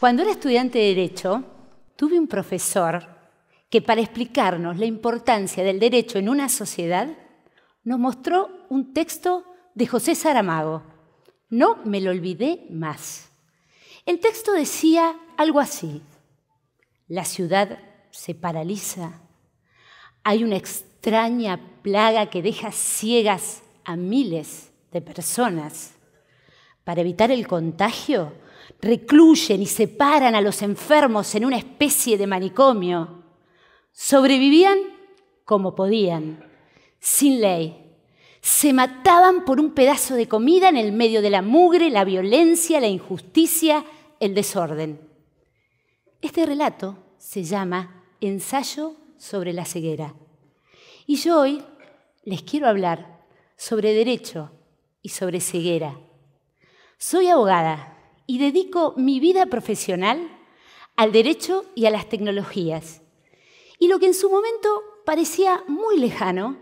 Cuando era estudiante de Derecho, tuve un profesor que para explicarnos la importancia del derecho en una sociedad, nos mostró un texto de José Saramago. No me lo olvidé más. El texto decía algo así. La ciudad se paraliza. Hay una extraña plaga que deja ciegas a miles de personas. Para evitar el contagio, recluyen y separan a los enfermos en una especie de manicomio. Sobrevivían como podían, sin ley. Se mataban por un pedazo de comida en el medio de la mugre, la violencia, la injusticia, el desorden. Este relato se llama Ensayo sobre la ceguera. Y yo hoy les quiero hablar sobre derecho y sobre ceguera. Soy abogada, y dedico mi vida profesional al derecho y a las tecnologías. Y lo que en su momento parecía muy lejano,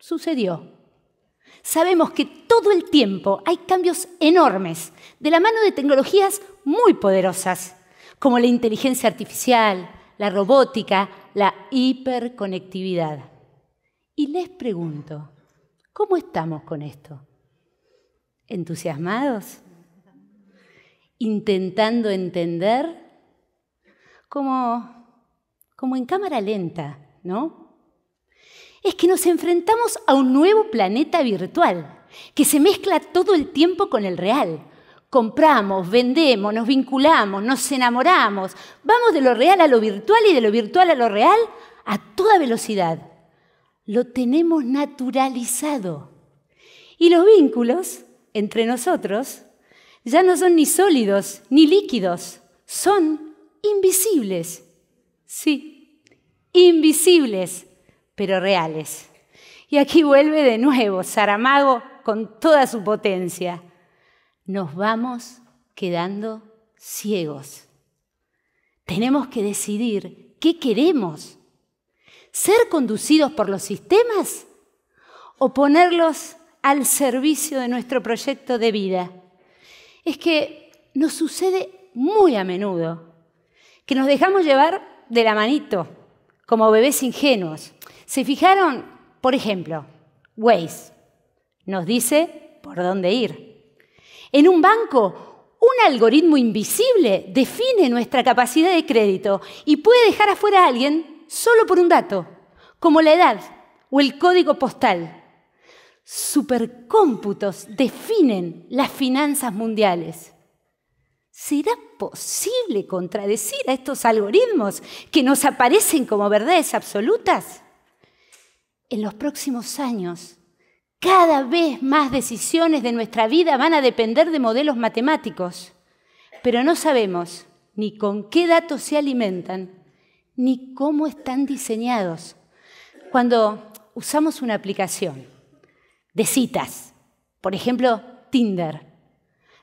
sucedió. Sabemos que todo el tiempo hay cambios enormes de la mano de tecnologías muy poderosas, como la inteligencia artificial, la robótica, la hiperconectividad. Y les pregunto, ¿cómo estamos con esto? ¿Entusiasmados? intentando entender, como, como en cámara lenta, ¿no? Es que nos enfrentamos a un nuevo planeta virtual que se mezcla todo el tiempo con el real. Compramos, vendemos, nos vinculamos, nos enamoramos, vamos de lo real a lo virtual y de lo virtual a lo real a toda velocidad. Lo tenemos naturalizado. Y los vínculos entre nosotros ya no son ni sólidos ni líquidos, son invisibles. Sí, invisibles, pero reales. Y aquí vuelve de nuevo Saramago con toda su potencia. Nos vamos quedando ciegos. Tenemos que decidir qué queremos. ¿Ser conducidos por los sistemas o ponerlos al servicio de nuestro proyecto de vida? es que nos sucede muy a menudo que nos dejamos llevar de la manito, como bebés ingenuos. ¿Se fijaron? Por ejemplo, Waze nos dice por dónde ir. En un banco, un algoritmo invisible define nuestra capacidad de crédito y puede dejar afuera a alguien solo por un dato, como la edad o el código postal supercómputos definen las finanzas mundiales. ¿Será posible contradecir a estos algoritmos que nos aparecen como verdades absolutas? En los próximos años, cada vez más decisiones de nuestra vida van a depender de modelos matemáticos, pero no sabemos ni con qué datos se alimentan, ni cómo están diseñados. Cuando usamos una aplicación, de citas. Por ejemplo, Tinder.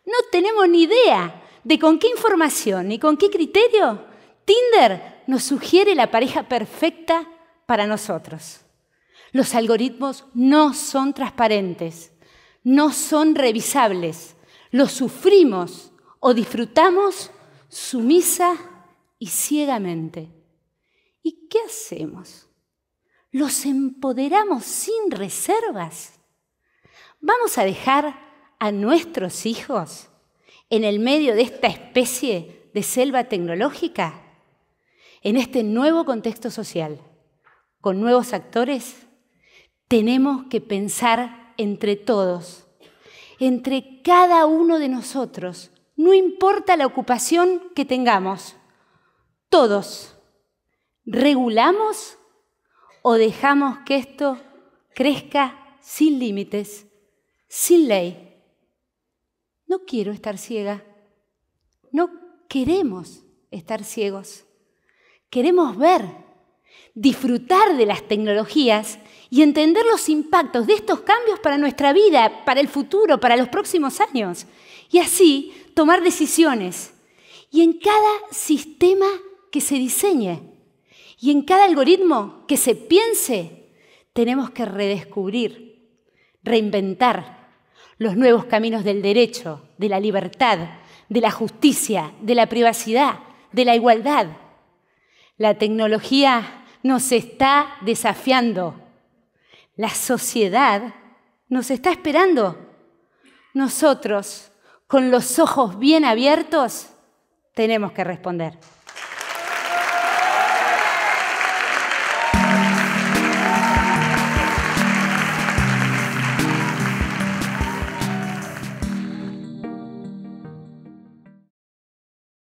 No tenemos ni idea de con qué información ni con qué criterio Tinder nos sugiere la pareja perfecta para nosotros. Los algoritmos no son transparentes, no son revisables, los sufrimos o disfrutamos sumisa y ciegamente. ¿Y qué hacemos? ¿Los empoderamos sin reservas? vamos a dejar a nuestros hijos en el medio de esta especie de selva tecnológica, en este nuevo contexto social, con nuevos actores, tenemos que pensar entre todos, entre cada uno de nosotros, no importa la ocupación que tengamos, todos, ¿regulamos o dejamos que esto crezca sin límites? sin ley. No quiero estar ciega. No queremos estar ciegos. Queremos ver, disfrutar de las tecnologías y entender los impactos de estos cambios para nuestra vida, para el futuro, para los próximos años. Y así tomar decisiones. Y en cada sistema que se diseñe y en cada algoritmo que se piense, tenemos que redescubrir, reinventar los nuevos caminos del derecho, de la libertad, de la justicia, de la privacidad, de la igualdad. La tecnología nos está desafiando. La sociedad nos está esperando. Nosotros, con los ojos bien abiertos, tenemos que responder.